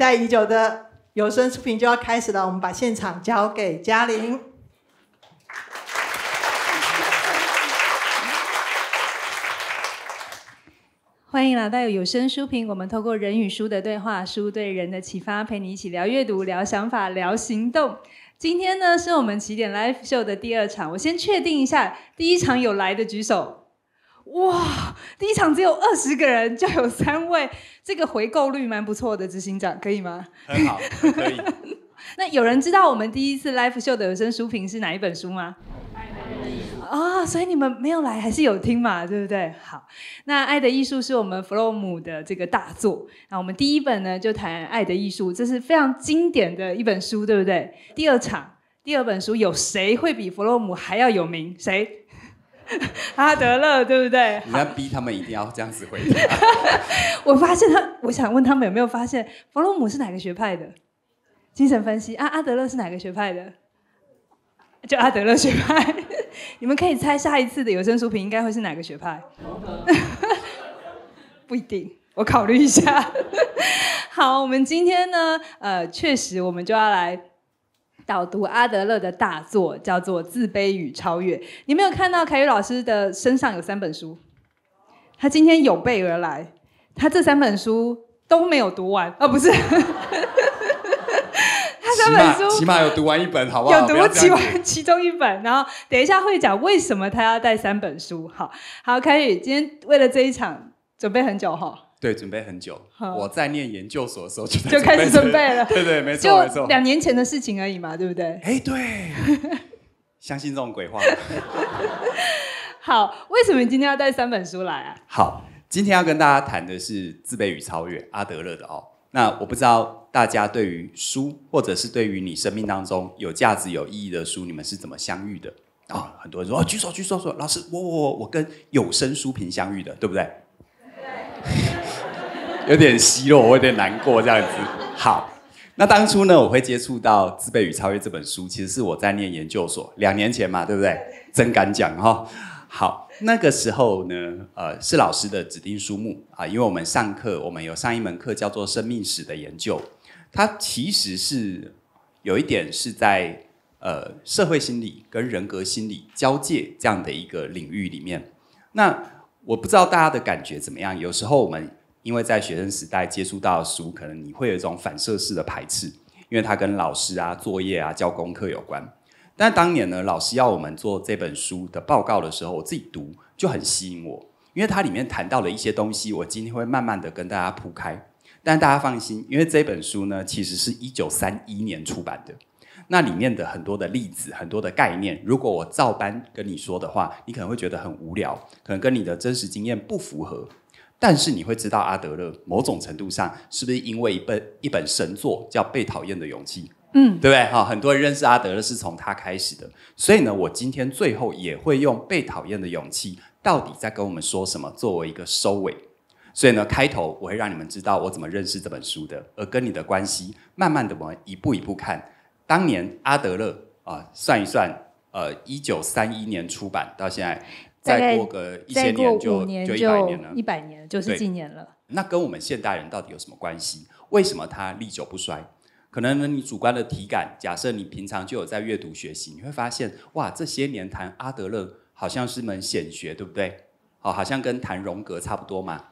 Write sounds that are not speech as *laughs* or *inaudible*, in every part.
待已久的有声书评就要开始了，我们把现场交给嘉玲。欢迎来到有声书评，我们透过人与书的对话，书对人的启发，陪你一起聊阅读、聊想法、聊行动。今天呢，是我们起点 Live Show 的第二场，我先确定一下，第一场有来的举手。哇！第一场只有二十个人，就有三位，这个回购率蛮不错的。执行长，可以吗？很好，可以。*laughs* 那有人知道我们第一次 live show 的有声书评是哪一本书吗？爱的所以你们没有来还是有听嘛，对不对？好，那《爱的艺术》是我们弗洛姆的这个大作。那我们第一本呢，就谈《爱的艺术》，这是非常经典的一本书，对不对？第二场，第二本书有谁会比弗洛姆还要有名？谁？*laughs* 阿德勒对不对？你要逼他们一定要这样子回答。*laughs* 我发现他，我想问他们有没有发现弗洛姆是哪个学派的？精神分析啊，阿德勒是哪个学派的？就阿德勒学派。*laughs* 你们可以猜下一次的有声书评应该会是哪个学派？不一定，我考虑一下。好，我们今天呢，呃，确实我们就要来。导读阿德勒的大作叫做《自卑与超越》，你没有看到凯宇老师的身上有三本书，他今天有备而来，他这三本书都没有读完啊，不是？*laughs* 他三本书起码有读完一本好不好？有读完其中一本，然后等一下会讲为什么他要带三本书。好，好，凯宇今天为了这一场准备很久哈。对，准备很久。我在念研究所的时候就开始准备了，*laughs* 对对，没错，就两年前的事情而已嘛，对不对？哎，对，相信这种鬼话。*laughs* 好，为什么今天要带三本书来啊？好，今天要跟大家谈的是《自卑与超越》，阿德勒的哦。那我不知道大家对于书，或者是对于你生命当中有价值、有意义的书，你们是怎么相遇的？啊，很多人说哦，举手，举手，说老师，我我我跟有声书评相遇的，对不对？对。*laughs* 有点奚落，我有点难过，这样子。好，那当初呢，我会接触到《自卑与超越》这本书，其实是我在念研究所两年前嘛，对不对？真敢讲哈。好，那个时候呢，呃，是老师的指定书目啊，因为我们上课，我们有上一门课叫做《生命史的研究》，它其实是有一点是在呃社会心理跟人格心理交界这样的一个领域里面。那我不知道大家的感觉怎么样，有时候我们。因为在学生时代接触到的书，可能你会有一种反射式的排斥，因为它跟老师啊、作业啊、教功课有关。但当年呢，老师要我们做这本书的报告的时候，我自己读就很吸引我，因为它里面谈到了一些东西。我今天会慢慢的跟大家铺开，但大家放心，因为这本书呢，其实是一九三一年出版的，那里面的很多的例子、很多的概念，如果我照搬跟你说的话，你可能会觉得很无聊，可能跟你的真实经验不符合。但是你会知道阿德勒某种程度上是不是因为一本一本神作叫《被讨厌的勇气》？嗯，对不对？哈，很多人认识阿德勒是从他开始的。所以呢，我今天最后也会用《被讨厌的勇气》到底在跟我们说什么作为一个收尾。所以呢，开头我会让你们知道我怎么认识这本书的，而跟你的关系，慢慢的我们一步一步看。当年阿德勒啊，算一算，呃，一九三一年出版到现在。再过个一些年，就就一百年了。一百年，就是几年了。那跟我们现代人到底有什么关系？为什么它历久不衰？可能你主观的体感，假设你平常就有在阅读学习，你会发现，哇，这些年谈阿德勒好像是门显学，对不对？哦，好像跟谈荣格差不多嘛。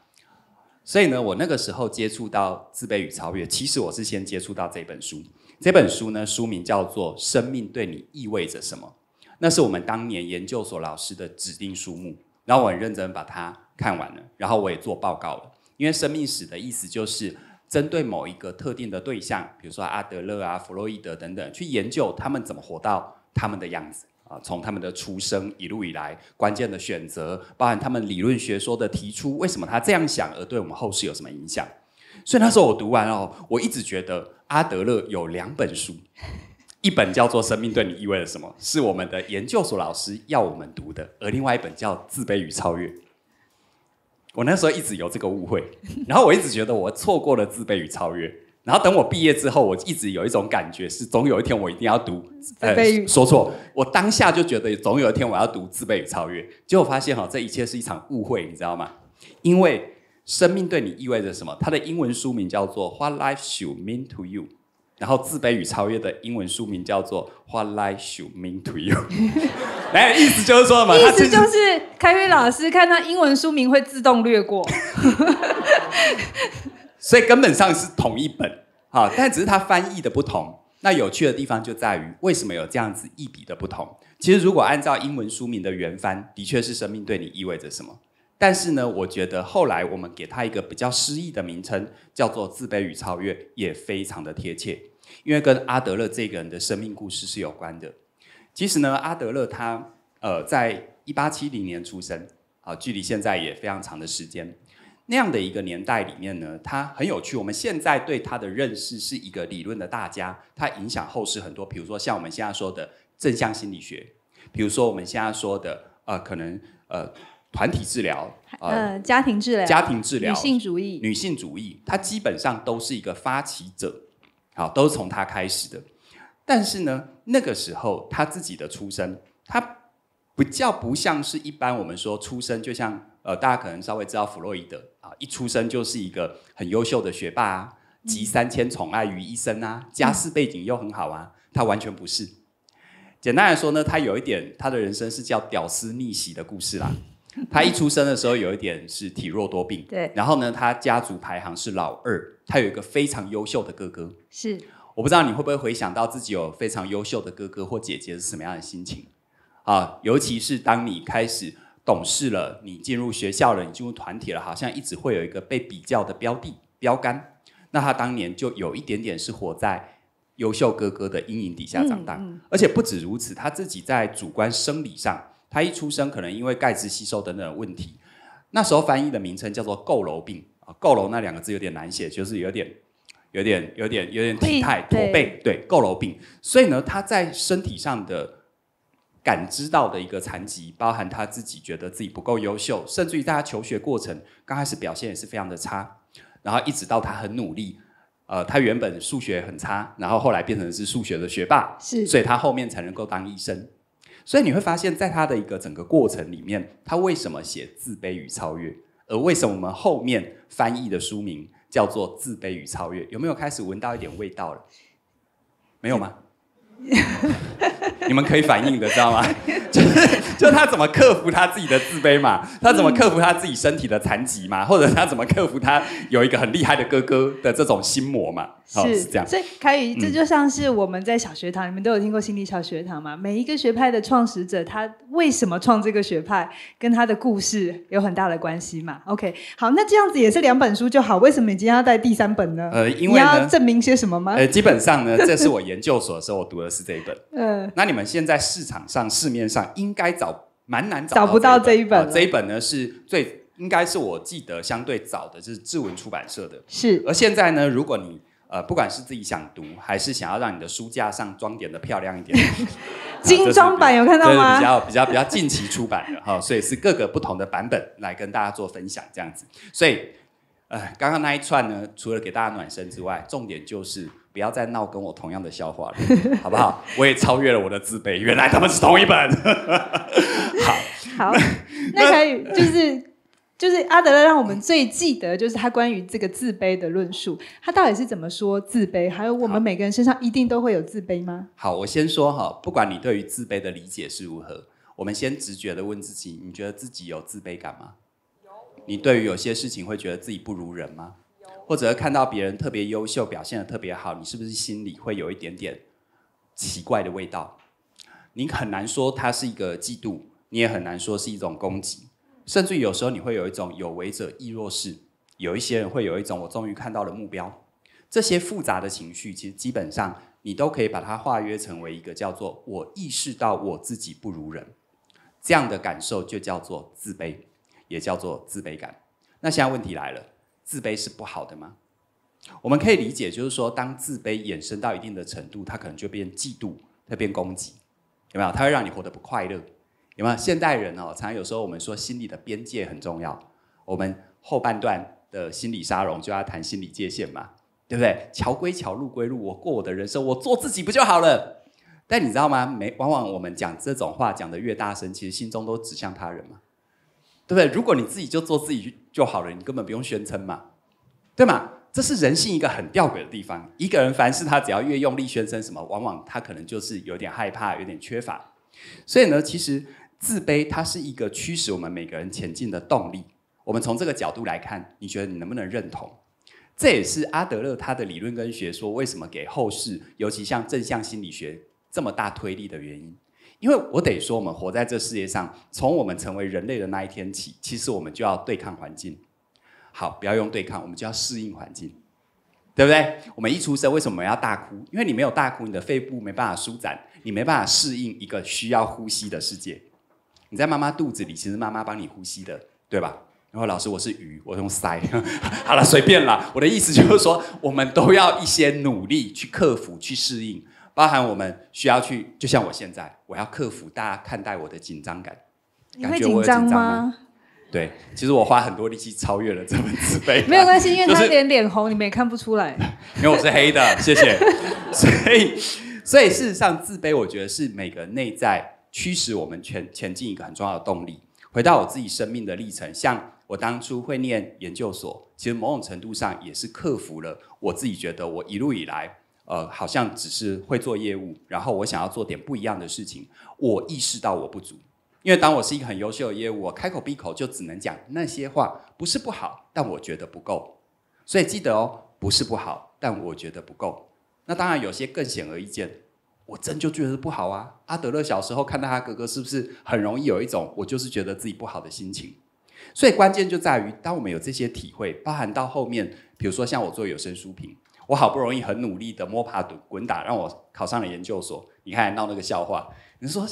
所以呢，我那个时候接触到《自卑与超越》，其实我是先接触到这本书。这本书呢，书名叫做《生命对你意味着什么》。那是我们当年研究所老师的指定书目，然后我很认真把它看完了，然后我也做报告了。因为生命史的意思就是针对某一个特定的对象，比如说阿德勒啊、弗洛伊德等等，去研究他们怎么活到他们的样子啊，从他们的出生一路以来关键的选择，包含他们理论学说的提出，为什么他这样想，而对我们后世有什么影响。所以那时候我读完哦，我一直觉得阿德勒有两本书。一本叫做《生命对你意味着什么》，是我们的研究所老师要我们读的，而另外一本叫《自卑与超越》。我那时候一直有这个误会，*laughs* 然后我一直觉得我错过了《自卑与超越》。然后等我毕业之后，我一直有一种感觉是，总有一天我一定要读自卑。说错，我当下就觉得总有一天我要读《自卑与超越》，结果发现哈，这一切是一场误会，你知道吗？因为《生命对你意味着什么》它的英文书名叫做《What Life Should Mean to You》。然后自卑与超越的英文书名叫做 What Life h o u Mean to You，来意思就是说嘛，意思就是开辉老师看到英文书名会自动略过，*laughs* 所以根本上是同一本好，但只是它翻译的不同。那有趣的地方就在于，为什么有这样子一笔的不同？其实如果按照英文书名的原翻，的确是生命对你意味着什么。但是呢，我觉得后来我们给他一个比较诗意的名称，叫做“自卑与超越”，也非常的贴切，因为跟阿德勒这个人的生命故事是有关的。其实呢，阿德勒他呃，在一八七零年出生，啊，距离现在也非常长的时间。那样的一个年代里面呢，他很有趣。我们现在对他的认识是一个理论的大家，他影响后世很多，比如说像我们现在说的正向心理学，比如说我们现在说的呃，可能呃。团体治疗，呃，家庭治疗，家庭治疗，女性主义，女性主义，它基本上都是一个发起者，好，都是从他开始的。但是呢，那个时候他自己的出身，他不叫不像是一般我们说出生，就像呃，大家可能稍微知道弗洛伊德啊，一出生就是一个很优秀的学霸，集三千宠爱于一身啊，家世背景又很好啊，他完全不是。简单来说呢，他有一点，他的人生是叫屌丝逆袭的故事啦。*laughs* 他一出生的时候有一点是体弱多病，对。然后呢，他家族排行是老二，他有一个非常优秀的哥哥。是，我不知道你会不会回想到自己有非常优秀的哥哥或姐姐是什么样的心情？啊，尤其是当你开始懂事了，你进入学校了，你进入团体了，好像一直会有一个被比较的标的标杆。那他当年就有一点点是活在优秀哥哥的阴影底下长大，而且不止如此，他自己在主观生理上。他一出生可能因为钙质吸收等等问题，那时候翻译的名称叫做佝偻病啊。佝偻那两个字有点难写，就是有点有点有点有点体态驼背，对，佝偻病。所以呢，他在身体上的感知到的一个残疾，包含他自己觉得自己不够优秀，甚至于在他求学过程刚开始表现也是非常的差。然后一直到他很努力，呃，他原本数学很差，然后后来变成是数学的学霸，是，所以他后面才能够当医生。所以你会发现在他的一个整个过程里面，他为什么写自卑与超越，而为什么我们后面翻译的书名叫做自卑与超越，有没有开始闻到一点味道了？*laughs* 没有吗？*laughs* 你们可以反应的，知道吗？*laughs* 就他怎么克服他自己的自卑嘛？他怎么克服他自己身体的残疾嘛？或者他怎么克服他有一个很厉害的哥哥的这种心魔嘛？是这样。所以凯宇，这就像是我们在小学堂，你们都有听过心理小学堂嘛？每一个学派的创始者，他为什么创这个学派，跟他的故事有很大的关系嘛？OK，好，那这样子也是两本书就好。为什么你今天要带第三本呢？呃，因为你要证明些什么吗？呃，基本上呢，这是我研究所的时候读的是这一本。嗯，*laughs* 那你们现在市场上市面上应该找。蛮难找不到这一本，这一本呢是最应该是我记得相对早的，就是志文出版社的。是，而现在呢，如果你呃不管是自己想读，还是想要让你的书架上装点的漂亮一点，*laughs* 精装版有看到吗？比较比较比较近期出版的哈，所以是各个不同的版本来跟大家做分享这样子。所以呃刚刚那一串呢，除了给大家暖身之外，重点就是。不要再闹跟我同样的笑话了，好不好？*laughs* 我也超越了我的自卑。原来他们是同一本。*laughs* 好，好，*laughs* 那可以就是就是阿德勒让我们最记得就是他关于这个自卑的论述。他到底是怎么说自卑？还有我们每个人身上一定都会有自卑吗？好，我先说哈，不管你对于自卑的理解是如何，我们先直觉的问自己：你觉得自己有自卑感吗？有。你对于有些事情会觉得自己不如人吗？或者看到别人特别优秀，表现的特别好，你是不是心里会有一点点奇怪的味道？你很难说他是一个嫉妒，你也很难说是一种攻击，甚至有时候你会有一种有为者亦若是。有一些人会有一种我终于看到了目标，这些复杂的情绪，其实基本上你都可以把它化约成为一个叫做“我意识到我自己不如人”这样的感受，就叫做自卑，也叫做自卑感。那现在问题来了。自卑是不好的吗？我们可以理解，就是说，当自卑衍生到一定的程度，它可能就变嫉妒，它变攻击，有没有？它会让你活得不快乐，有没有？现代人哦，常常有时候我们说心理的边界很重要，我们后半段的心理沙龙就要谈心理界限嘛，对不对？桥归桥，路归路，我过我的人生，我做自己不就好了？但你知道吗？没，往往我们讲这种话讲得越大声，其实心中都指向他人嘛。对不对？如果你自己就做自己就好了，你根本不用宣称嘛，对吗？这是人性一个很吊诡的地方。一个人凡事他只要越用力宣称什么，往往他可能就是有点害怕，有点缺乏。所以呢，其实自卑它是一个驱使我们每个人前进的动力。我们从这个角度来看，你觉得你能不能认同？这也是阿德勒他的理论跟学说为什么给后世，尤其像正向心理学这么大推力的原因。因为我得说，我们活在这世界上，从我们成为人类的那一天起，其实我们就要对抗环境。好，不要用对抗，我们就要适应环境，对不对？我们一出生为什么要大哭？因为你没有大哭，你的肺部没办法舒展，你没办法适应一个需要呼吸的世界。你在妈妈肚子里，其实妈妈帮你呼吸的，对吧？然后老师，我是鱼，我用鳃。*laughs* 好了，随便了。我的意思就是说，我们都要一些努力去克服，去适应。包含我们需要去，就像我现在，我要克服大家看待我的紧张感。你会紧张吗？对，其实我花很多力气超越了这份自卑。没有关系，因为他脸脸红，你们也看不出来。因 *laughs* 为我是黑的，谢谢。*laughs* 所以，所以事实上，自卑我觉得是每个内在驱使我们前前进一个很重要的动力。回到我自己生命的历程，像我当初会念研究所，其实某种程度上也是克服了我自己觉得我一路以来。呃，好像只是会做业务，然后我想要做点不一样的事情。我意识到我不足，因为当我是一个很优秀的业务，我开口闭口就只能讲那些话，不是不好，但我觉得不够。所以记得哦，不是不好，但我觉得不够。那当然有些更显而易见，我真就觉得不好啊。阿德勒小时候看到他哥哥，是不是很容易有一种我就是觉得自己不好的心情？所以关键就在于，当我们有这些体会，包含到后面，比如说像我做有声书评。我好不容易很努力的摸爬滚打，让我考上了研究所。你看闹那个笑话，你说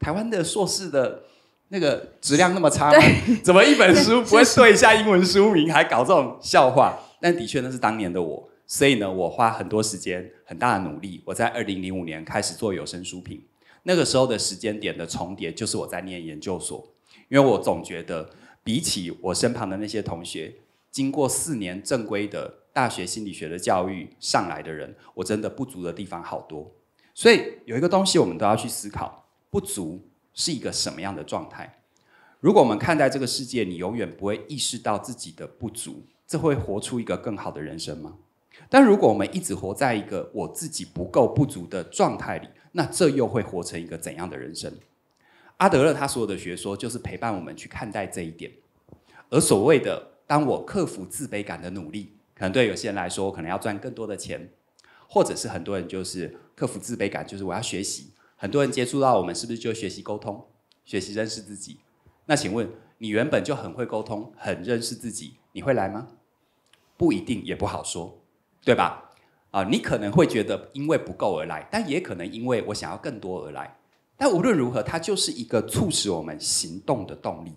台湾的硕士的那个质量那么差吗？怎么一本书不会对一下英文书名，还搞这种笑话？但的确那是当年的我，所以呢，我花很多时间，很大的努力。我在二零零五年开始做有声书评。那个时候的时间点的重叠，就是我在念研究所。因为我总觉得，比起我身旁的那些同学，经过四年正规的。大学心理学的教育上来的人，我真的不足的地方好多，所以有一个东西我们都要去思考：不足是一个什么样的状态？如果我们看待这个世界，你永远不会意识到自己的不足，这会活出一个更好的人生吗？但如果我们一直活在一个我自己不够不足的状态里，那这又会活成一个怎样的人生？阿德勒他所有的学说就是陪伴我们去看待这一点，而所谓的当我克服自卑感的努力。可能对有些人来说，我可能要赚更多的钱，或者是很多人就是克服自卑感，就是我要学习。很多人接触到我们，是不是就学习沟通，学习认识自己？那请问，你原本就很会沟通，很认识自己，你会来吗？不一定，也不好说，对吧？啊，你可能会觉得因为不够而来，但也可能因为我想要更多而来。但无论如何，它就是一个促使我们行动的动力。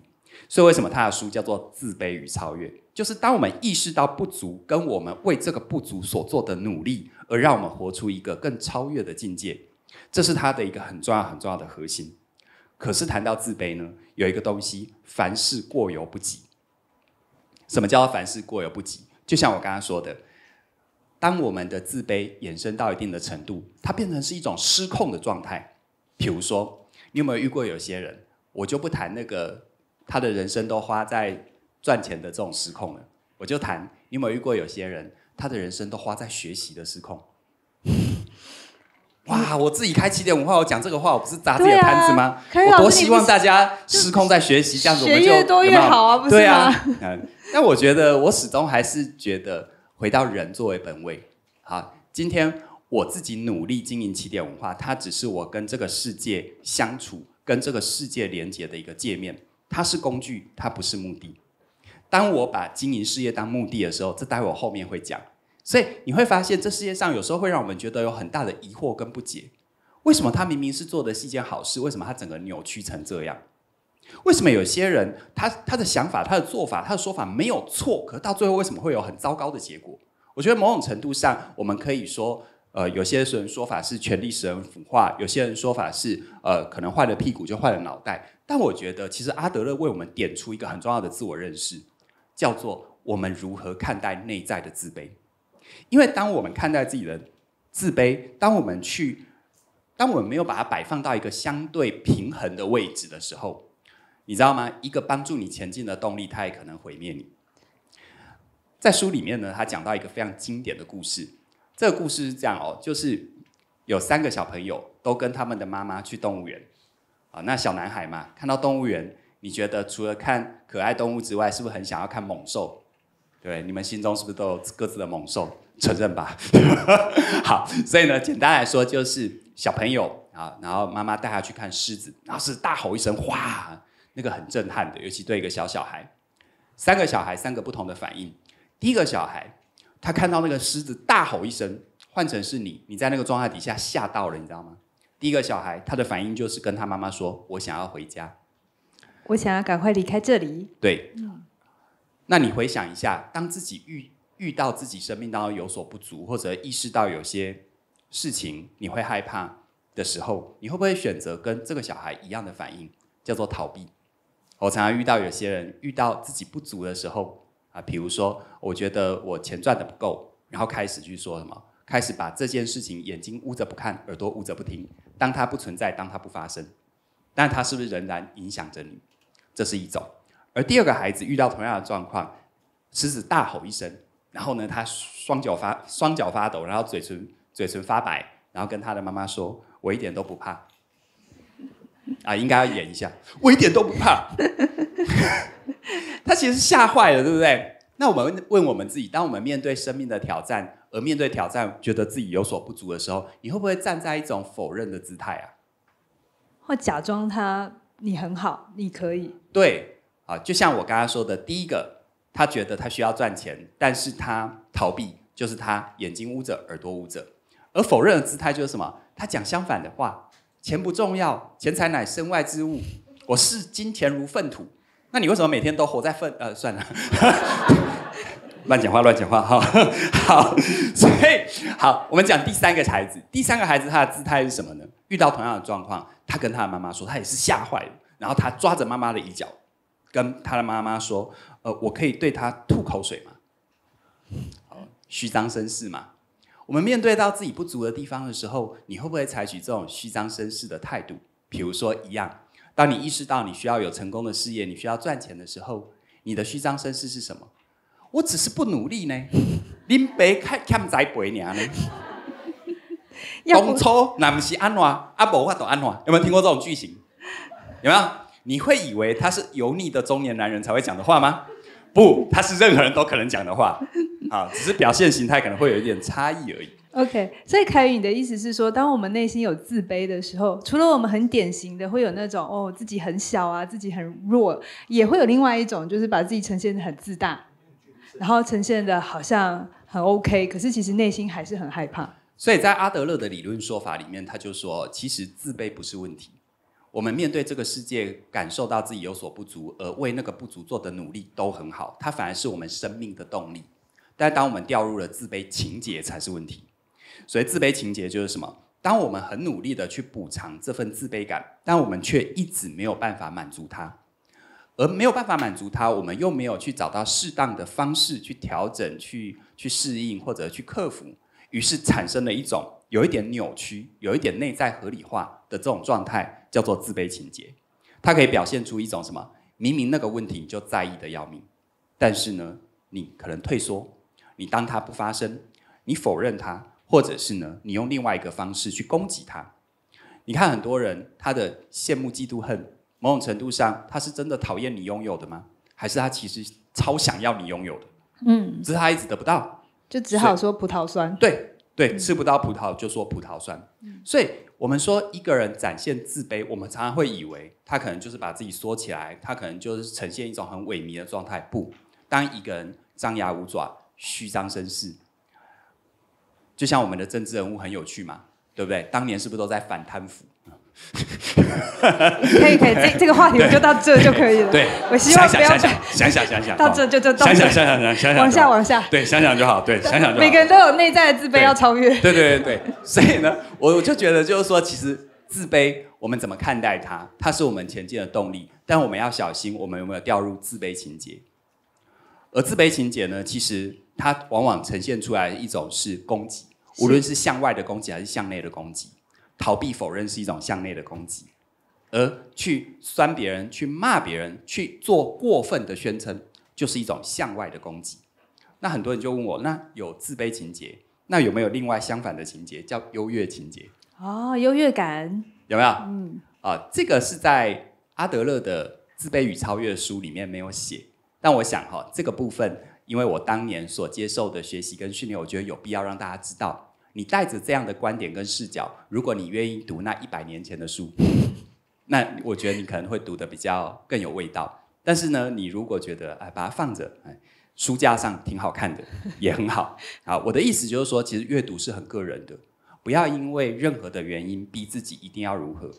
所以为什么他的书叫做《自卑与超越》？就是当我们意识到不足，跟我们为这个不足所做的努力，而让我们活出一个更超越的境界，这是他的一个很重要、很重要的核心。可是谈到自卑呢，有一个东西，凡事过犹不及。什么叫凡事过犹不及？就像我刚刚说的，当我们的自卑延伸到一定的程度，它变成是一种失控的状态。比如说，你有没有遇过有些人？我就不谈那个。他的人生都花在赚钱的这种失控了，我就谈有没有遇过有些人，他的人生都花在学习的失控。哇，我自己开起点文化，我讲这个话我不是砸自己的摊子吗？我多希望大家失控在学习，这样子我们就有没有啊？对啊。*laughs* 嗯，但我觉得我始终还是觉得回到人作为本位。好，今天我自己努力经营起点文化，它只是我跟这个世界相处、跟这个世界连接的一个界面。它是工具，它不是目的。当我把经营事业当目的的时候，这待会我后面会讲。所以你会发现，这世界上有时候会让我们觉得有很大的疑惑跟不解：为什么他明明是做的是一件好事，为什么他整个扭曲成这样？为什么有些人他他的想法、他的做法、他的说法没有错，可到最后为什么会有很糟糕的结果？我觉得某种程度上，我们可以说。呃，有些人说法是权力使人腐化，有些人说法是呃，可能坏了屁股就坏了脑袋。但我觉得，其实阿德勒为我们点出一个很重要的自我认识，叫做我们如何看待内在的自卑。因为当我们看待自己的自卑，当我们去，当我们没有把它摆放到一个相对平衡的位置的时候，你知道吗？一个帮助你前进的动力，它也可能毁灭你。在书里面呢，他讲到一个非常经典的故事。这个故事是这样哦，就是有三个小朋友都跟他们的妈妈去动物园啊。那小男孩嘛，看到动物园，你觉得除了看可爱动物之外，是不是很想要看猛兽？对，你们心中是不是都有各自的猛兽？承认吧？好，所以呢，简单来说就是小朋友啊，然后妈妈带他去看狮子，然后是大吼一声，哗，那个很震撼的，尤其对一个小小孩，三个小孩三个不同的反应。第一个小孩。他看到那个狮子大吼一声，换成是你，你在那个状态底下吓到了，你知道吗？第一个小孩他的反应就是跟他妈妈说：“我想要回家，我想要赶快离开这里。”对，嗯，那你回想一下，当自己遇遇到自己生命当中有所不足，或者意识到有些事情你会害怕的时候，你会不会选择跟这个小孩一样的反应，叫做逃避？我常常遇到有些人遇到自己不足的时候。啊，比如说，我觉得我钱赚的不够，然后开始去说什么，开始把这件事情眼睛捂着不看，耳朵捂着不听，当它不存在，当它不发生，但它是不是仍然影响着你？这是一种。而第二个孩子遇到同样的状况，狮子大吼一声，然后呢，他双脚发双脚发抖，然后嘴唇嘴唇发白，然后跟他的妈妈说：“我一点都不怕。*laughs* ”啊，应该要演一下，我一点都不怕。*laughs* 他其实吓坏了，对不对？那我们问我们自己：，当我们面对生命的挑战，而面对挑战，觉得自己有所不足的时候，你会不会站在一种否认的姿态啊？或假装他你很好，你可以？对，啊，就像我刚刚说的，第一个，他觉得他需要赚钱，但是他逃避，就是他眼睛捂着，耳朵捂着，而否认的姿态就是什么？他讲相反的话，钱不重要，钱财乃身外之物，我视金钱如粪土。那你为什么每天都活在愤？呃，算了，*laughs* 乱讲话，乱讲话哈。*laughs* 好，所以好，我们讲第三个孩子。第三个孩子他的姿态是什么呢？遇到同样的状况，他跟他的妈妈说，他也是吓坏了。然后他抓着妈妈的衣角，跟他的妈妈说：“呃，我可以对他吐口水吗？好，虚张声势嘛。我们面对到自己不足的地方的时候，你会不会采取这种虚张声势的态度？比如说一样。”当你意识到你需要有成功的事业，你需要赚钱的时候，你的虚张声势是什么？我只是不努力呢，*laughs* 林北看欠债白娘呢。*laughs* 当初那不是安话，阿伯我都安话，有没有听过这种句型？有没有？你会以为他是油腻的中年男人才会讲的话吗？不，他是任何人都可能讲的话，啊，只是表现形态可能会有一点差异而已。OK，所以凯宇，你的意思是说，当我们内心有自卑的时候，除了我们很典型的会有那种哦自己很小啊，自己很弱，也会有另外一种，就是把自己呈现的很自大，然后呈现的好像很 OK，可是其实内心还是很害怕。所以在阿德勒的理论说法里面，他就说，其实自卑不是问题，我们面对这个世界，感受到自己有所不足，而为那个不足做的努力都很好，它反而是我们生命的动力。但当我们掉入了自卑情节，才是问题。所以自卑情节就是什么？当我们很努力的去补偿这份自卑感，但我们却一直没有办法满足它，而没有办法满足它，我们又没有去找到适当的方式去调整、去去适应或者去克服，于是产生了一种有一点扭曲、有一点内在合理化的这种状态，叫做自卑情节。它可以表现出一种什么？明明那个问题就在意的要命，但是呢，你可能退缩，你当它不发生，你否认它。或者是呢？你用另外一个方式去攻击他。你看很多人，他的羡慕、嫉妒、恨，某种程度上，他是真的讨厌你拥有的吗？还是他其实超想要你拥有的？嗯，只是他一直得不到，就只好说葡萄酸。对对，吃不到葡萄就说葡萄酸。嗯，所以我们说一个人展现自卑，我们常常会以为他可能就是把自己缩起来，他可能就是呈现一种很萎靡的状态。不，当一个人张牙舞爪、虚张声势。就像我们的政治人物很有趣嘛，对不对？当年是不是都在反贪腐？可以，可以，这这个话题我就到这就可以了。对，我希望不要想想想，想想，到这就这。想想，想想，想想，往下，往下。对，想想就好。对，想想就好。每个人都有内在的自卑要超越。对，对，对，对。所以呢，我我就觉得就是说，其实自卑，我们怎么看待它？它是我们前进的动力，但我们要小心，我们有没有掉入自卑情节？而自卑情节呢，其实它往往呈现出来一种是攻击。无论是向外的攻击还是向内的攻击，逃避否认是一种向内的攻击，而去酸别人、去骂别人、去做过分的宣称，就是一种向外的攻击。那很多人就问我，那有自卑情节，那有没有另外相反的情节叫优越情节？哦，优越感有没有？嗯，啊，这个是在阿德勒的《自卑与超越》书里面没有写，但我想哈，这个部分。因为我当年所接受的学习跟训练，我觉得有必要让大家知道，你带着这样的观点跟视角，如果你愿意读那一百年前的书，*laughs* 那我觉得你可能会读的比较更有味道。但是呢，你如果觉得哎把它放着，哎书架上挺好看的，*laughs* 也很好。好，我的意思就是说，其实阅读是很个人的，不要因为任何的原因逼自己一定要如何。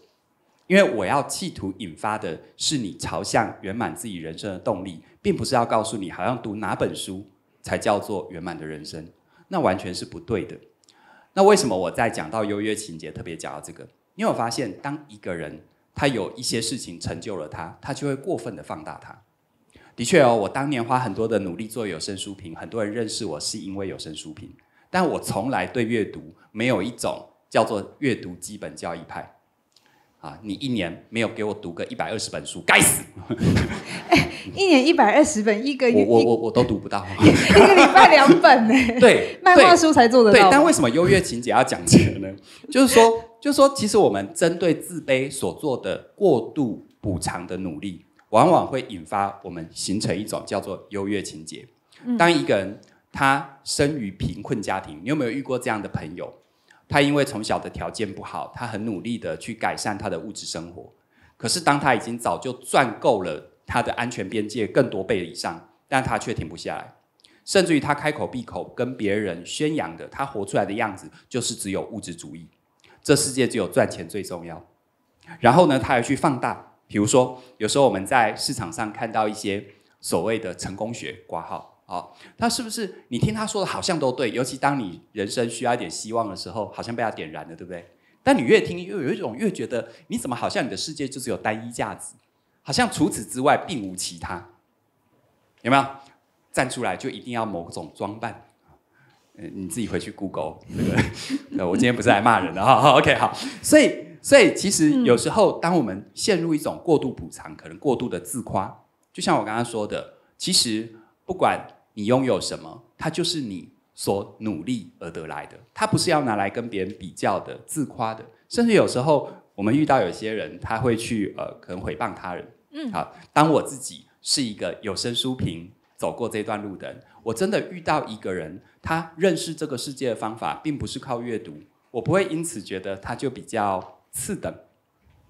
因为我要企图引发的是你朝向圆满自己人生的动力，并不是要告诉你好像读哪本书才叫做圆满的人生，那完全是不对的。那为什么我在讲到优越情节，特别讲到这个？你有发现，当一个人他有一些事情成就了他，他就会过分的放大他。的确哦，我当年花很多的努力做有声书评，很多人认识我是因为有声书评，但我从来对阅读没有一种叫做阅读基本教义派。啊！你一年没有给我读个一百二十本书，该死！*laughs* 一年一百二十本，一个月我我我都读不到，*laughs* 一个礼拜两本呢。*laughs* 对，漫画书才做得。对，但为什么优越情节要讲这个呢？就是说，就是说，其实我们针对自卑所做的过度补偿的努力，往往会引发我们形成一种叫做优越情节。当一个人他生于贫困家庭，你有没有遇过这样的朋友？他因为从小的条件不好，他很努力的去改善他的物质生活。可是当他已经早就赚够了他的安全边界更多倍以上，但他却停不下来。甚至于他开口闭口跟别人宣扬的，他活出来的样子就是只有物质主义，这世界只有赚钱最重要。然后呢，他还去放大，比如说有时候我们在市场上看到一些所谓的成功学挂号。好，他是不是你听他说的好像都对？尤其当你人生需要一点希望的时候，好像被他点燃了，对不对？但你越听，越有一种越觉得，你怎么好像你的世界就只有单一价值，好像除此之外并无其他，有没有？站出来就一定要某种装扮，嗯，你自己回去 Google 那个，呃，*laughs* 我今天不是来骂人的哈，OK，好，所以，所以其实有时候当我们陷入一种过度补偿，可能过度的自夸，就像我刚刚说的，其实。不管你拥有什么，它就是你所努力而得来的，它不是要拿来跟别人比较的、自夸的。甚至有时候，我们遇到有些人，他会去呃，可能诽谤他人。嗯，好，当我自己是一个有声书评走过这段路的人，我真的遇到一个人，他认识这个世界的方法并不是靠阅读，我不会因此觉得他就比较次等。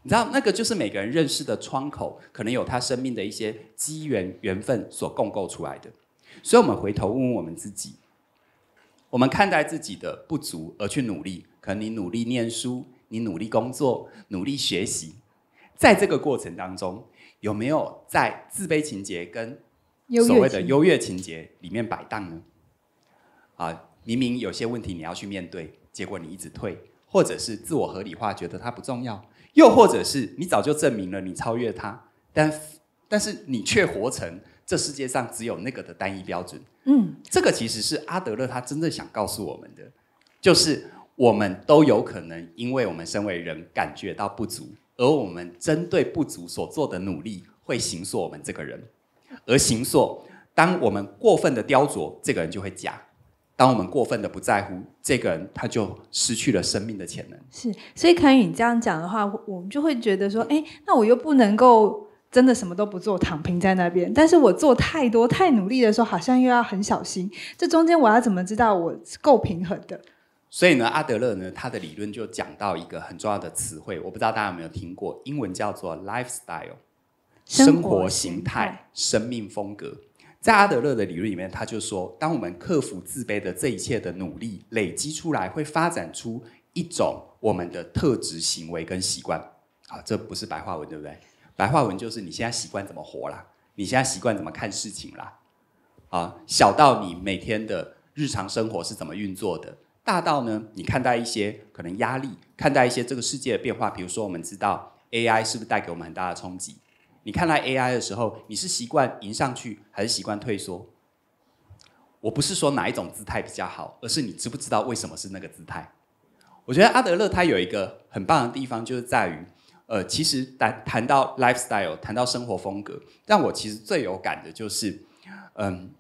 你知道那个就是每个人认识的窗口，可能有他生命的一些机缘缘分所共构出来的。所以，我们回头问问我们自己：，我们看待自己的不足而去努力，可能你努力念书，你努力工作，努力学习，在这个过程当中，有没有在自卑情节跟所谓的优越情节里面摆荡呢？啊，明明有些问题你要去面对，结果你一直退，或者是自我合理化，觉得它不重要。又或者是你早就证明了你超越他，但但是你却活成这世界上只有那个的单一标准。嗯，这个其实是阿德勒他真正想告诉我们的，就是我们都有可能因为我们身为人感觉到不足，而我们针对不足所做的努力会形塑我们这个人，而形塑。当我们过分的雕琢这个人，就会假。当我们过分的不在乎这个人，他就失去了生命的潜能。是，所以凯宇你这样讲的话，我们就会觉得说，哎，那我又不能够真的什么都不做，躺平在那边。但是我做太多、太努力的时候，好像又要很小心。这中间我要怎么知道我够平衡的？所以呢，阿德勒呢，他的理论就讲到一个很重要的词汇，我不知道大家有没有听过，英文叫做 lifestyle，生活形态、生命风格。在阿德勒的理论里面，他就说，当我们克服自卑的这一切的努力累积出来，会发展出一种我们的特质行为跟习惯。啊，这不是白话文，对不对？白话文就是你现在习惯怎么活啦，你现在习惯怎么看事情啦。啊，小到你每天的日常生活是怎么运作的，大到呢，你看待一些可能压力，看待一些这个世界的变化，比如说我们知道 AI 是不是带给我们很大的冲击。你看待 AI 的时候，你是习惯迎上去还是习惯退缩？我不是说哪一种姿态比较好，而是你知不知道为什么是那个姿态？我觉得阿德勒他有一个很棒的地方，就是在于，呃，其实谈谈到 lifestyle，谈到生活风格，让我其实最有感的就是，嗯，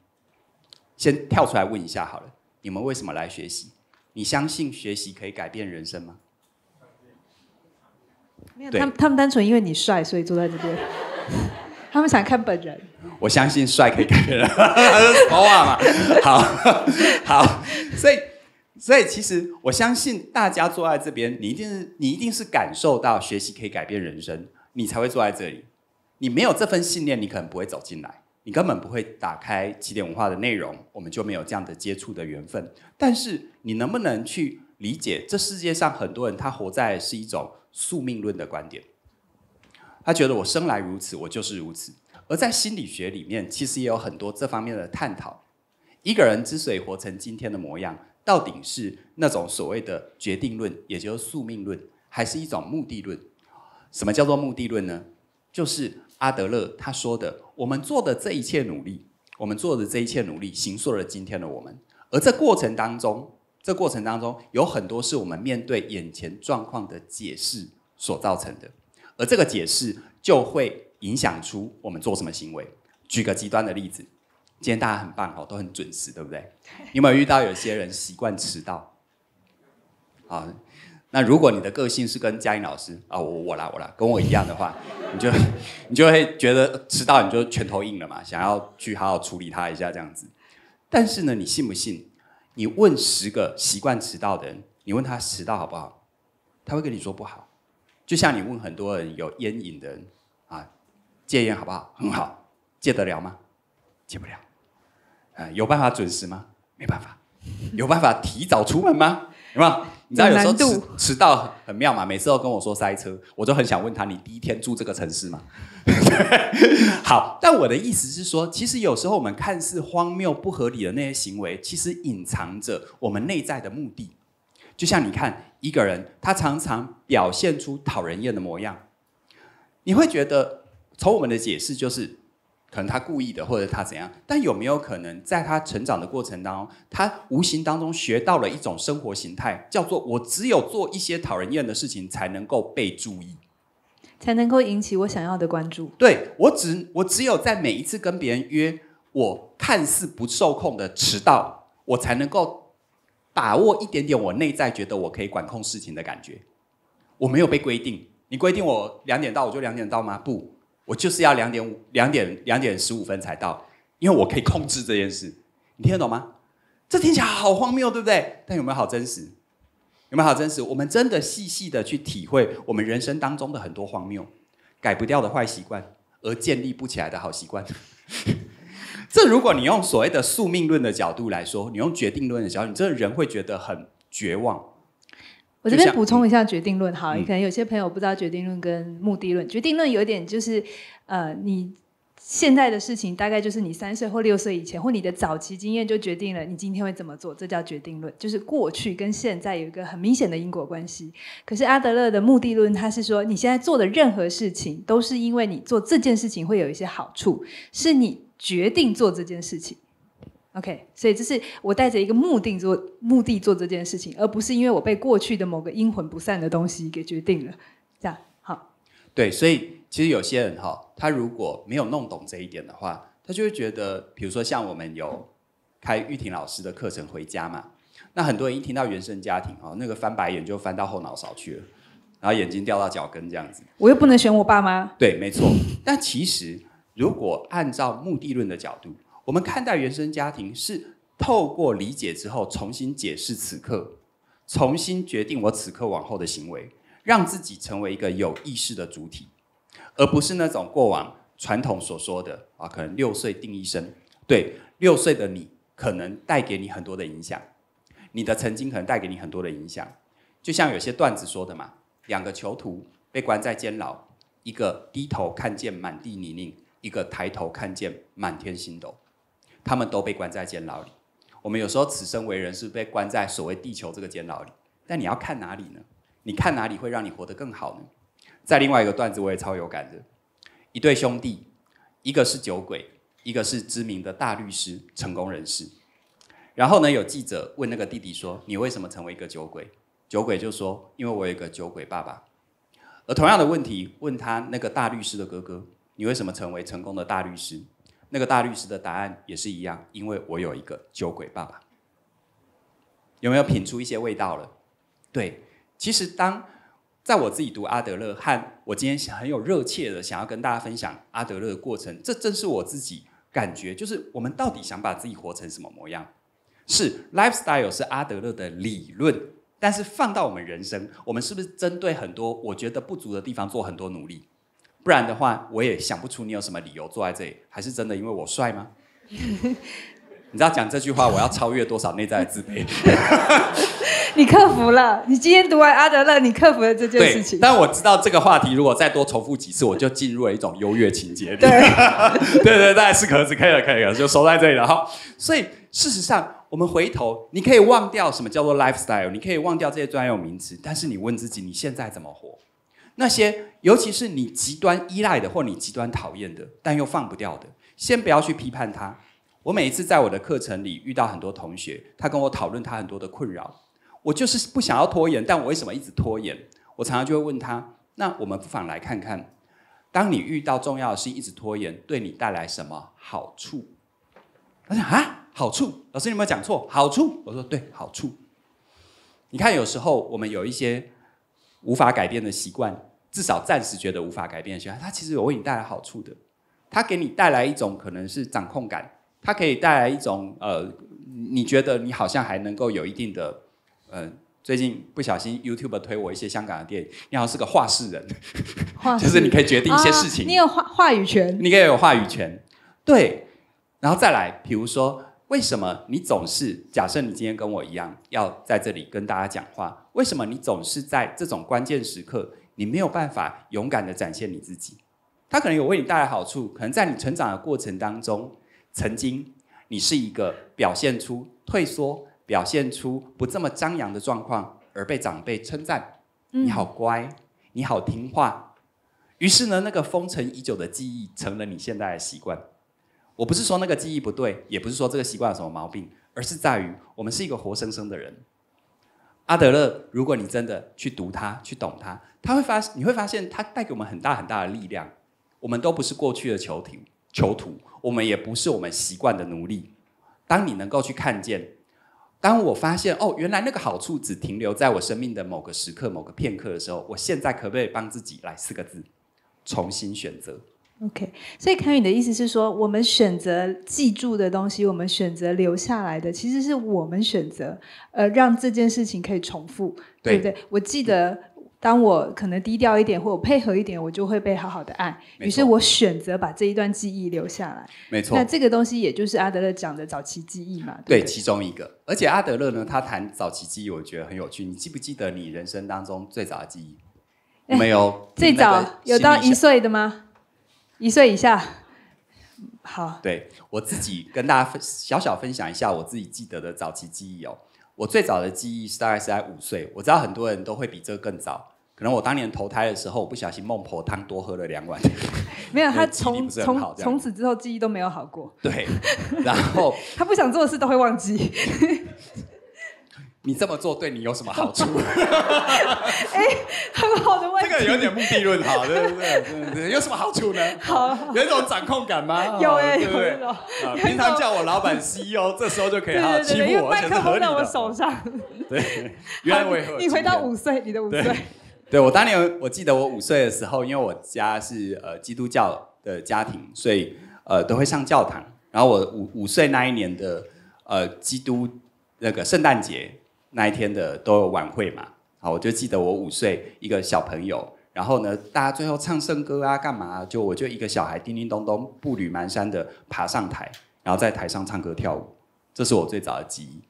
先跳出来问一下好了，你们为什么来学习？你相信学习可以改变人生吗？没有，他他们单纯因为你帅，所以坐在这边。*laughs* 他们想看本人，我相信帅可以改变人，什话嘛？*laughs* 好好，所以所以其实我相信大家坐在这边，你一定是你一定是感受到学习可以改变人生，你才会坐在这里。你没有这份信念，你可能不会走进来，你根本不会打开起点文化的内容，我们就没有这样的接触的缘分。但是你能不能去理解，这世界上很多人他活在是一种宿命论的观点？他觉得我生来如此，我就是如此。而在心理学里面，其实也有很多这方面的探讨。一个人之所以活成今天的模样，到底是那种所谓的决定论，也就是宿命论，还是一种目的论？什么叫做目的论呢？就是阿德勒他说的，我们做的这一切努力，我们做的这一切努力，形塑了今天的我们。而这过程当中，这过程当中有很多是我们面对眼前状况的解释所造成的。而这个解释就会影响出我们做什么行为。举个极端的例子，今天大家很棒哦，都很准时，对不对？有没有遇到有些人习惯迟到？啊，那如果你的个性是跟嘉音老师啊，我我来我来，跟我一样的话，你就你就会觉得迟到你就拳头硬了嘛，想要去好好处理他一下这样子。但是呢，你信不信？你问十个习惯迟到的人，你问他迟到好不好？他会跟你说不好。就像你问很多人有烟瘾的人，啊，戒烟好不好？很好，戒得了吗？戒不了。啊，有办法准时吗？没办法。有办法提早出门吗？有没有？你知道有时候迟迟到很妙嘛？每次都跟我说塞车，我就很想问他：你第一天住这个城市吗？*laughs* 好。但我的意思是说，其实有时候我们看似荒谬、不合理的那些行为，其实隐藏着我们内在的目的。就像你看一个人，他常常表现出讨人厌的模样，你会觉得从我们的解释就是，可能他故意的，或者他怎样？但有没有可能在他成长的过程当中，他无形当中学到了一种生活形态，叫做我只有做一些讨人厌的事情，才能够被注意，才能够引起我想要的关注？对我只我只有在每一次跟别人约，我看似不受控的迟到，我才能够。把握一点点，我内在觉得我可以管控事情的感觉。我没有被规定，你规定我两点到我就两点到吗？不，我就是要两点五、两点两点十五分才到，因为我可以控制这件事。你听得懂吗？这听起来好荒谬，对不对？但有没有好真实？有没有好真实？我们真的细细的去体会我们人生当中的很多荒谬、改不掉的坏习惯，而建立不起来的好习惯。这如果你用所谓的宿命论的角度来说，你用决定论的时候，你这人会觉得很绝望。我这边补充一下决定论，好，可能有些朋友不知道决定论跟目的论。决定论有一点就是，呃，你现在的事情大概就是你三岁或六岁以前或你的早期经验就决定了你今天会怎么做，这叫决定论，就是过去跟现在有一个很明显的因果关系。可是阿德勒的目的论，他是说你现在做的任何事情都是因为你做这件事情会有一些好处，是你。决定做这件事情，OK，所以这是我带着一个目的做目的做这件事情，而不是因为我被过去的某个阴魂不散的东西给决定了。这样好。对，所以其实有些人哈，他如果没有弄懂这一点的话，他就会觉得，比如说像我们有开玉婷老师的课程回家嘛，那很多人一听到原生家庭哦，那个翻白眼就翻到后脑勺去了，然后眼睛掉到脚跟这样子。我又不能选我爸妈。对，没错。但其实。如果按照目的论的角度，我们看待原生家庭是透过理解之后重新解释此刻，重新决定我此刻往后的行为，让自己成为一个有意识的主体，而不是那种过往传统所说的啊，可能六岁定一生。对，六岁的你可能带给你很多的影响，你的曾经可能带给你很多的影响。就像有些段子说的嘛，两个囚徒被关在监牢，一个低头看见满地泥泞。一个抬头看见满天星斗，他们都被关在监牢里。我们有时候此生为人是被关在所谓地球这个监牢里。但你要看哪里呢？你看哪里会让你活得更好呢？在另外一个段子我也超有感的，一对兄弟，一个是酒鬼，一个是知名的大律师，成功人士。然后呢，有记者问那个弟弟说：“你为什么成为一个酒鬼？”酒鬼就说：“因为我有一个酒鬼爸爸。”而同样的问题问他那个大律师的哥哥。你为什么成为成功的大律师？那个大律师的答案也是一样，因为我有一个酒鬼爸爸。有没有品出一些味道了？对，其实当在我自己读阿德勒，和我今天很有热切的想要跟大家分享阿德勒的过程，这正是我自己感觉，就是我们到底想把自己活成什么模样？是 lifestyle 是阿德勒的理论，但是放到我们人生，我们是不是针对很多我觉得不足的地方做很多努力？不然的话，我也想不出你有什么理由坐在这里。还是真的因为我帅吗？*laughs* 你知道讲这句话，我要超越多少内在的自卑？*laughs* 你克服了，你今天读完阿德勒，你克服了这件事情。但我知道这个话题如果再多重复几次，我就进入了一种优越情节。*laughs* 对，对对对，是壳子，可以了，可以了，就收在这里了哈。所以事实上，我们回头，你可以忘掉什么叫做 lifestyle，你可以忘掉这些专有名词，但是你问自己，你现在怎么活？那些尤其是你极端依赖的或你极端讨厌的，但又放不掉的，先不要去批判他。我每一次在我的课程里遇到很多同学，他跟我讨论他很多的困扰，我就是不想要拖延，但我为什么一直拖延？我常常就会问他：那我们不妨来看看，当你遇到重要的事一直拖延，对你带来什么好处？他说：啊，好处？老师有没有讲错？好处？我说：对，好处。你看，有时候我们有一些。无法改变的习惯，至少暂时觉得无法改变的习惯，它其实有为你带来好处的。它给你带来一种可能是掌控感，它可以带来一种呃，你觉得你好像还能够有一定的呃，最近不小心 YouTube 推我一些香港的电影，你好是个话事人，就是你可以决定一些事情，你有话话语权，你可以有话语权，对，然后再来，比如说。为什么你总是假设你今天跟我一样要在这里跟大家讲话？为什么你总是在这种关键时刻，你没有办法勇敢的展现你自己？他可能有为你带来好处，可能在你成长的过程当中，曾经你是一个表现出退缩、表现出不这么张扬的状况，而被长辈称赞：“你好乖，你好听话。”于是呢，那个封尘已久的记忆成了你现在的习惯。我不是说那个记忆不对，也不是说这个习惯有什么毛病，而是在于我们是一个活生生的人。阿德勒，如果你真的去读他、去懂他，他会发，你会发现他带给我们很大很大的力量。我们都不是过去的囚徒，囚徒，我们也不是我们习惯的奴隶。当你能够去看见，当我发现哦，原来那个好处只停留在我生命的某个时刻、某个片刻的时候，我现在可不可以帮自己来四个字：重新选择。OK，所以凯宇的意思是说，我们选择记住的东西，我们选择留下来的，其实是我们选择，呃，让这件事情可以重复，对不对？我记得，当我可能低调一点，或我配合一点，我就会被好好的爱，于是我选择把这一段记忆留下来。没错，那这个东西也就是阿德勒讲的早期记忆嘛。对，其中一个。而且阿德勒呢，他谈早期记忆，我觉得很有趣。你记不记得你人生当中最早的记忆？*laughs* 没有，最早有到一岁的吗？一岁以下，好。对我自己跟大家分享一下，我自己记得的早期记忆哦。我最早的记忆大概是在五岁。我知道很多人都会比这更早。可能我当年投胎的时候，我不小心孟婆汤多喝了两碗。*laughs* 没有，他从从从此之后记忆都没有好过。对，然后他 *laughs* 不想做的事都会忘记。你这么做对你有什么好处？*laughs* 哎，很好的问题。这个有点目的论哈，*laughs* 对对对？有什么好处呢？好，有一种掌控感吗？有哎，对。啊，平常叫我老板 CEO，这时候就可以好好欺负我，而且是合理。麦克在我手上。对，缘为何？你回到五岁，你的五岁。对我当年，我记得我五岁的时候，因为我家是呃基督教的家庭，所以呃都会上教堂。然后我五五岁那一年的呃基督那个圣诞节。那一天的都有晚会嘛？好，我就记得我五岁一个小朋友，然后呢，大家最后唱圣歌啊，干嘛？就我就一个小孩叮叮咚咚步履蹒跚的爬上台，然后在台上唱歌跳舞，这是我最早的记忆。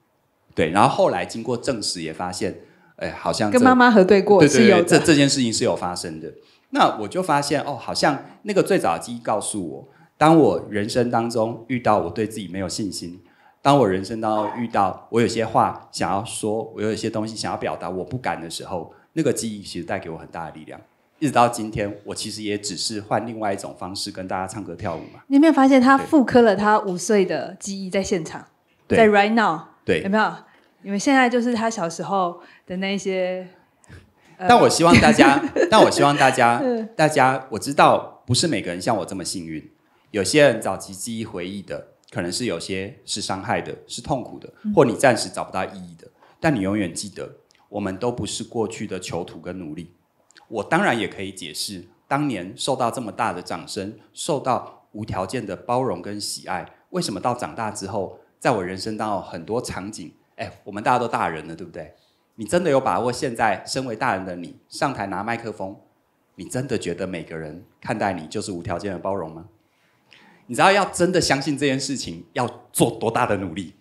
对，然后后来经过证实也发现，哎，好像跟妈妈核对过，对对，这这件事情是有发生的。那我就发现哦，好像那个最早的记忆告诉我，当我人生当中遇到我对自己没有信心。当我人生当中遇到我有些话想要说，我有一些东西想要表达，我不敢的时候，那个记忆其实带给我很大的力量。一直到今天，我其实也只是换另外一种方式跟大家唱歌跳舞嘛。你有没有发现他复刻了他五岁的记忆在现场？在 right now。对。有没有？因为现在就是他小时候的那一些。但我希望大家，*laughs* 但我希望大家，大家我知道不是每个人像我这么幸运，有些人早期记忆回忆的。可能是有些是伤害的，是痛苦的，或你暂时找不到意义的，但你永远记得，我们都不是过去的囚徒跟奴隶。我当然也可以解释，当年受到这么大的掌声，受到无条件的包容跟喜爱，为什么到长大之后，在我人生当中很多场景，哎，我们大家都大人了，对不对？你真的有把握，现在身为大人的你上台拿麦克风，你真的觉得每个人看待你就是无条件的包容吗？你知道要真的相信这件事情，要做多大的努力，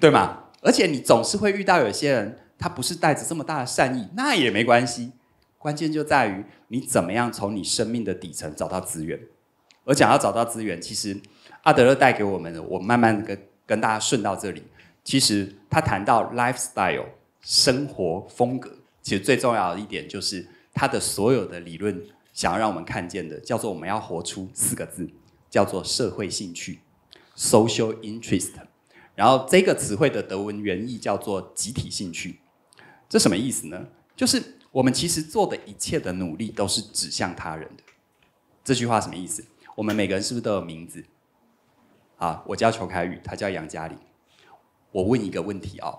对吗？而且你总是会遇到有些人，他不是带着这么大的善意，那也没关系。关键就在于你怎么样从你生命的底层找到资源，而想要找到资源，其实阿德勒带给我们的，我慢慢的跟跟大家顺到这里，其实他谈到 lifestyle 生活风格，其实最重要的一点就是他的所有的理论想要让我们看见的，叫做我们要活出四个字。叫做社会兴趣 （social interest），然后这个词汇的德文原意叫做集体兴趣。这什么意思呢？就是我们其实做的一切的努力都是指向他人的。这句话什么意思？我们每个人是不是都有名字？啊，我叫裘凯宇，他叫杨嘉玲。我问一个问题哦：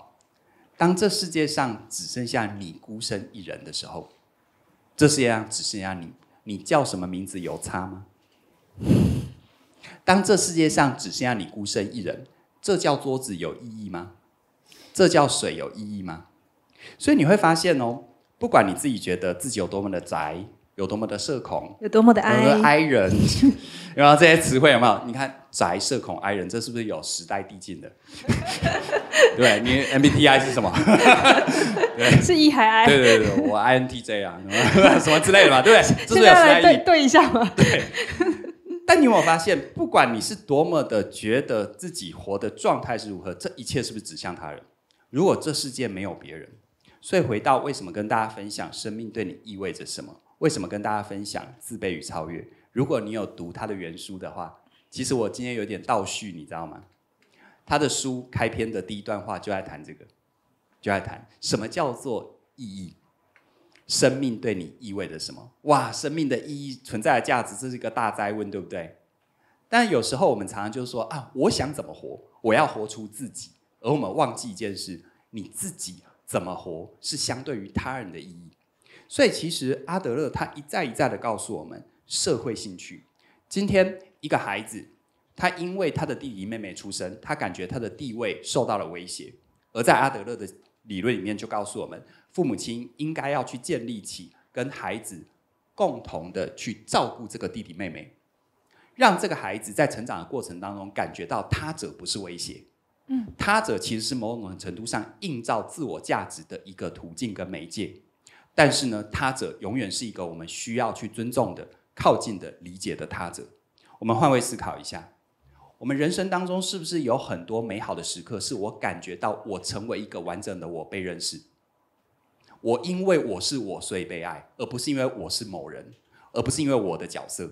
当这世界上只剩下你孤身一人的时候，这世上只剩下你，你叫什么名字？有差吗？当这世界上只剩下你孤身一人，这叫桌子有意义吗？这叫水有意义吗？所以你会发现哦，不管你自己觉得自己有多么的宅，有多么的社恐，有多么的哀人，然 *laughs* 后这些词汇有没有？你看宅、社恐、哀人，这是不是有时代递进的？*laughs* 对你 MBTI 是什么？*laughs* 是 E 还 I？对对对，我 INTJ 啊，什么之类的嘛，对不这是有时代意对一下嘛。对。但你有没有发现，不管你是多么的觉得自己活的状态是如何，这一切是不是指向他人？如果这世界没有别人，所以回到为什么跟大家分享生命对你意味着什么？为什么跟大家分享自卑与超越？如果你有读他的原书的话，其实我今天有点倒叙，你知道吗？他的书开篇的第一段话就爱谈这个，就爱谈什么叫做意义。生命对你意味着什么？哇，生命的意义、存在的价值，这是一个大灾问，对不对？但有时候我们常常就是说啊，我想怎么活，我要活出自己，而我们忘记一件事：你自己怎么活是相对于他人的意义。所以，其实阿德勒他一再一再的告诉我们，社会兴趣。今天一个孩子，他因为他的弟弟妹妹出生，他感觉他的地位受到了威胁，而在阿德勒的理论里面就告诉我们。父母亲应该要去建立起跟孩子共同的去照顾这个弟弟妹妹，让这个孩子在成长的过程当中感觉到他者不是威胁。嗯，他者其实是某种程度上映照自我价值的一个途径跟媒介，但是呢，他者永远是一个我们需要去尊重的、靠近的、理解的他者。我们换位思考一下，我们人生当中是不是有很多美好的时刻，是我感觉到我成为一个完整的我被认识？我因为我是我，所以被爱，而不是因为我是某人，而不是因为我的角色。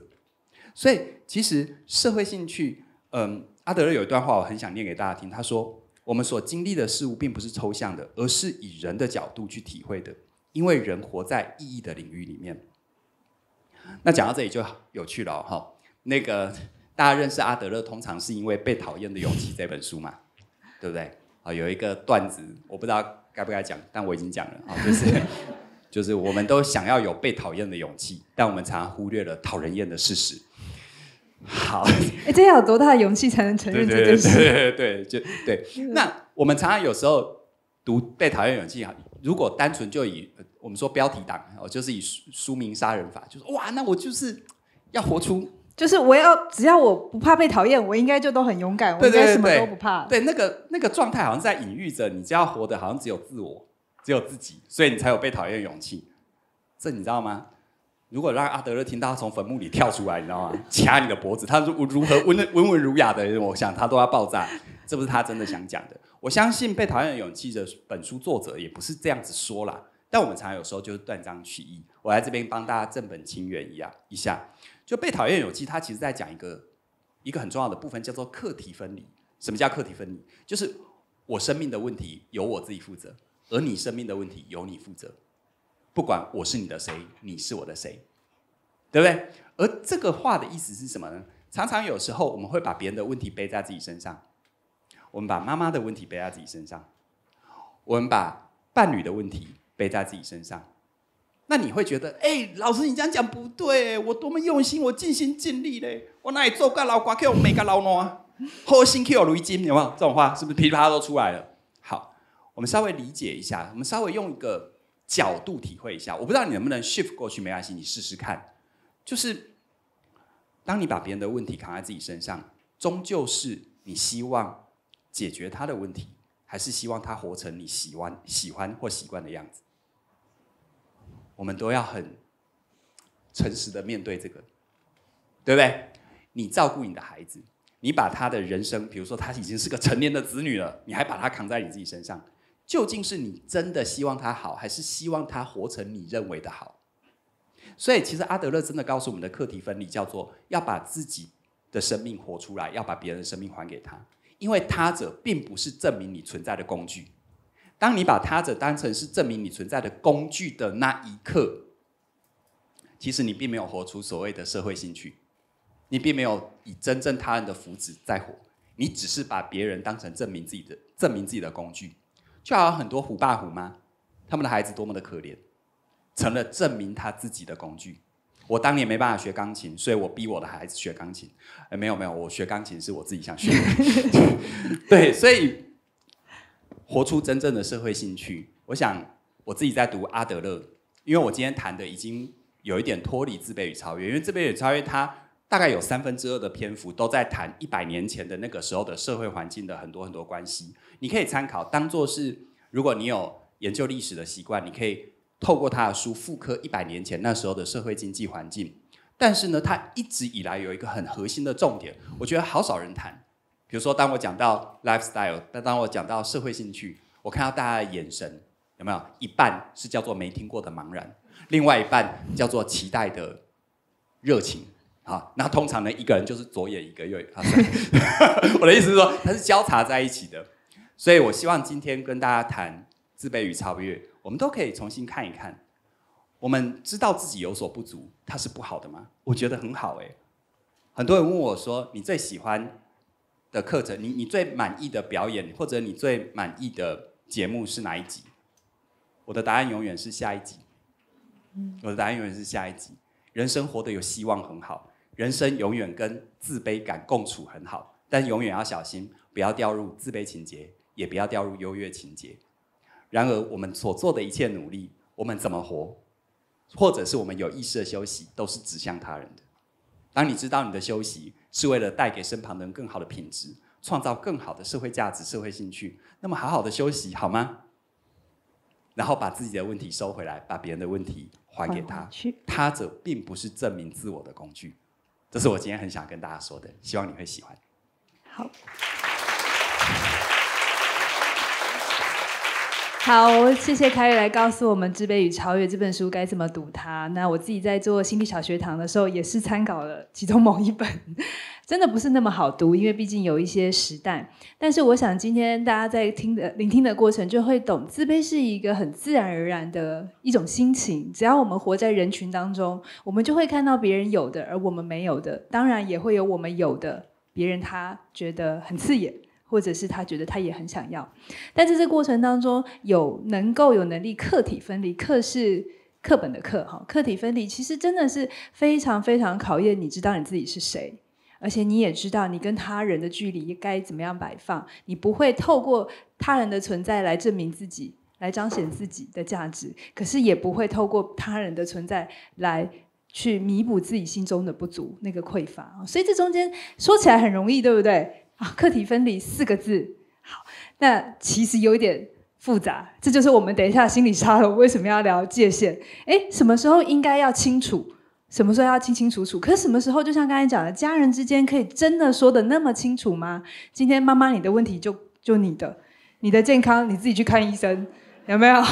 所以，其实社会兴趣，嗯，阿德勒有一段话，我很想念给大家听。他说：“我们所经历的事物并不是抽象的，而是以人的角度去体会的，因为人活在意义的领域里面。”那讲到这里就有趣了哈。那个大家认识阿德勒，通常是因为《被讨厌的勇气》这本书嘛，对不对？啊，有一个段子，我不知道。该不该讲？但我已经讲了啊，就是 *laughs* 就是，我们都想要有被讨厌的勇气，但我们常常忽略了讨人厌的事实。好，*laughs* 哎，这要多大的勇气才能承认这件事？对，就对。那我们常常有时候读《被讨厌勇气》，啊，如果单纯就以我们说标题党，哦，就是以书名杀人法，就是哇，那我就是要活出。就是我要，只要我不怕被讨厌，我应该就都很勇敢，我应该什么都不怕。对那个那个状态，好像在隐喻着你只要活得好像只有自我，只有自己，所以你才有被讨厌勇气。这你知道吗？如果让阿德勒听到从坟墓里跳出来，你知道吗？掐 *laughs* 你的脖子，他如如何温文文儒雅的人，我想他都要爆炸。这不是他真的想讲的。我相信《被讨厌的勇气》的本书作者也不是这样子说啦。但我们常常有时候就是断章取义。我来这边帮大家正本清源一样一下。就被讨厌有机》，它其实在讲一个一个很重要的部分，叫做课题分离。什么叫课题分离？就是我生命的问题由我自己负责，而你生命的问题由你负责。不管我是你的谁，你是我的谁，对不对？而这个话的意思是什么呢？常常有时候我们会把别人的问题背在自己身上，我们把妈妈的问题背在自己身上，我们把伴侣的问题背在自己身上。那你会觉得，哎，老师，你这样讲不对，我多么用心，我尽心尽力嘞，我哪里做干老瓜叫我每个老挪，*laughs* 好心叫我如金，有有这种话是不是噼啪都出来了？好，我们稍微理解一下，我们稍微用一个角度体会一下，我不知道你能不能 shift 过去，没关系，你试试看。就是当你把别人的问题扛在自己身上，终究是你希望解决他的问题，还是希望他活成你喜欢、喜欢或习惯的样子？我们都要很诚实的面对这个，对不对？你照顾你的孩子，你把他的人生，比如说他已经是个成年的子女了，你还把他扛在你自己身上，究竟是你真的希望他好，还是希望他活成你认为的好？所以，其实阿德勒真的告诉我们的课题分离，叫做要把自己的生命活出来，要把别人的生命还给他，因为他者并不是证明你存在的工具。当你把他者当成是证明你存在的工具的那一刻，其实你并没有活出所谓的社会兴趣，你并没有以真正他人的福祉在活，你只是把别人当成证明自己的证明自己的工具。就好像很多虎爸虎妈，他们的孩子多么的可怜，成了证明他自己的工具。我当年没办法学钢琴，所以我逼我的孩子学钢琴。呃、没有没有，我学钢琴是我自己想学。*laughs* 对，所以。活出真正的社会兴趣。我想我自己在读阿德勒，因为我今天谈的已经有一点脱离自卑与超越。因为自卑与超越，它大概有三分之二的篇幅都在谈一百年前的那个时候的社会环境的很多很多关系。你可以参考，当做是如果你有研究历史的习惯，你可以透过他的书复刻一百年前那时候的社会经济环境。但是呢，他一直以来有一个很核心的重点，我觉得好少人谈。比如说，当我讲到 lifestyle，但当我讲到社会兴趣，我看到大家的眼神有没有一半是叫做没听过的茫然，另外一半叫做期待的热情啊。那通常呢，一个人就是左眼一个右眼，*laughs* 我的意思是说，它是交叉在一起的。所以我希望今天跟大家谈自卑与超越，我们都可以重新看一看。我们知道自己有所不足，它是不好的吗？我觉得很好哎。很多人问我说，你最喜欢？的课程，你你最满意的表演，或者你最满意的节目是哪一集？我的答案永远是下一集。我的答案永远是下一集。人生活得有希望很好，人生永远跟自卑感共处很好，但永远要小心，不要掉入自卑情节，也不要掉入优越情节。然而，我们所做的一切努力，我们怎么活，或者是我们有意识的休息，都是指向他人的。当你知道你的休息。是为了带给身旁的人更好的品质，创造更好的社会价值、社会兴趣。那么，好好的休息好吗？然后把自己的问题收回来，把别人的问题还给他。他者并不是证明自我的工具，这是我今天很想跟大家说的。希望你会喜欢。好。好，谢谢凯瑞来告诉我们《自卑与超越》这本书该怎么读。它，那我自己在做心理小学堂的时候，也是参考了其中某一本，真的不是那么好读，因为毕竟有一些时代。但是，我想今天大家在听的聆听的过程，就会懂自卑是一个很自然而然的一种心情。只要我们活在人群当中，我们就会看到别人有的，而我们没有的；当然，也会有我们有的，别人他觉得很刺眼。或者是他觉得他也很想要，但在这过程当中，有能够有能力客体分离，课是课本的课哈，客体分离其实真的是非常非常考验。你知道你自己是谁，而且你也知道你跟他人的距离该怎么样摆放，你不会透过他人的存在来证明自己，来彰显自己的价值，可是也不会透过他人的存在来去弥补自己心中的不足那个匮乏啊。所以这中间说起来很容易，对不对？啊，*laughs* 课题分离四个字，好，那其实有点复杂。这就是我们等一下心理沙龙为什么要聊界限？哎，什么时候应该要清楚？什么时候要清清楚楚？可什么时候就像刚才讲的，家人之间可以真的说的那么清楚吗？今天妈妈，你的问题就就你的，你的健康你自己去看医生，有没有？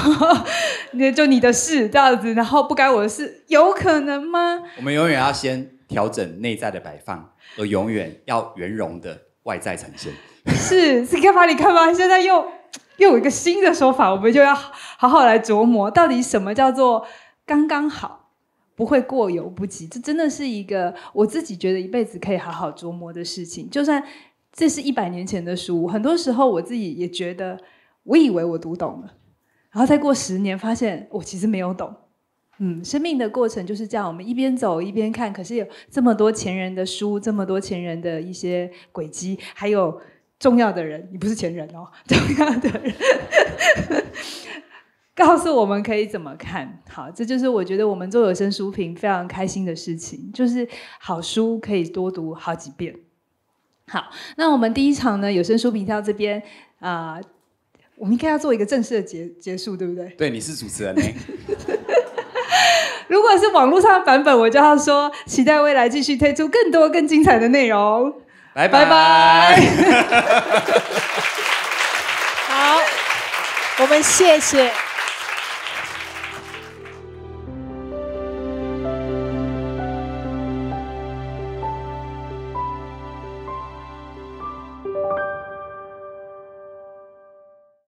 那 *laughs* 就你的事这样子，然后不该我的事，有可能吗？我们永远要先调整内在的摆放，而永远要圆融的。外在产生是，是，看吧，你看吧，现在又又有一个新的说法，我们就要好好来琢磨，到底什么叫做刚刚好，不会过犹不及。这真的是一个我自己觉得一辈子可以好好琢磨的事情。就算这是一百年前的书，很多时候我自己也觉得，我以为我读懂了，然后再过十年，发现我其实没有懂。嗯，生命的过程就是这样，我们一边走一边看。可是有这么多前人的书，这么多前人的一些轨迹，还有重要的人，你不是前人哦，*laughs* 重要的人，告诉我们可以怎么看。好，这就是我觉得我们做有声书评非常开心的事情，就是好书可以多读好几遍。好，那我们第一场呢，有声书评到这边啊，我们应该要做一个正式的结结束，对不对？对，你是主持人。如果是网络上的版本，我就要说期待未来继续推出更多更精彩的内容。拜拜拜。*laughs* 好，我们谢谢。